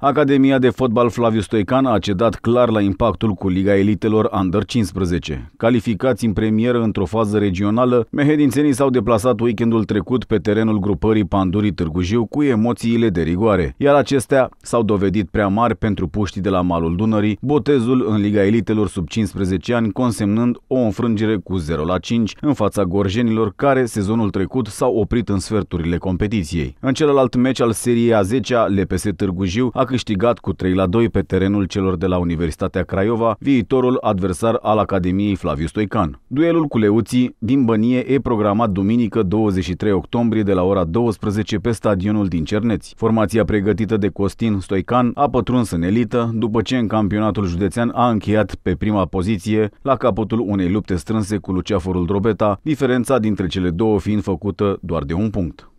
Academia de fotbal Flaviu Stoican a cedat clar la impactul cu Liga Elitelor Under-15. Calificați în premieră într-o fază regională, mehedințenii s-au deplasat weekendul trecut pe terenul grupării Pandurii Târgu Jiu cu emoțiile de rigoare, iar acestea s-au dovedit prea mari pentru puștii de la malul Dunării, botezul în Liga Elitelor sub 15 ani consemnând o înfrângere cu 0 la 5 în fața gorjenilor care sezonul trecut s-au oprit în sferturile competiției. În celălalt meci al seriei A10-a, LPS Târgu Jiu a câștigat cu 3 la 2 pe terenul celor de la Universitatea Craiova, viitorul adversar al Academiei Flaviu Stoican. Duelul cu Leuții din Bănie e programat duminică 23 octombrie de la ora 12 pe stadionul din Cerneți. Formația pregătită de Costin Stoican a pătruns în elită după ce în campionatul județean a încheiat pe prima poziție la capătul unei lupte strânse cu Luceaforul Drobeta, diferența dintre cele două fiind făcută doar de un punct.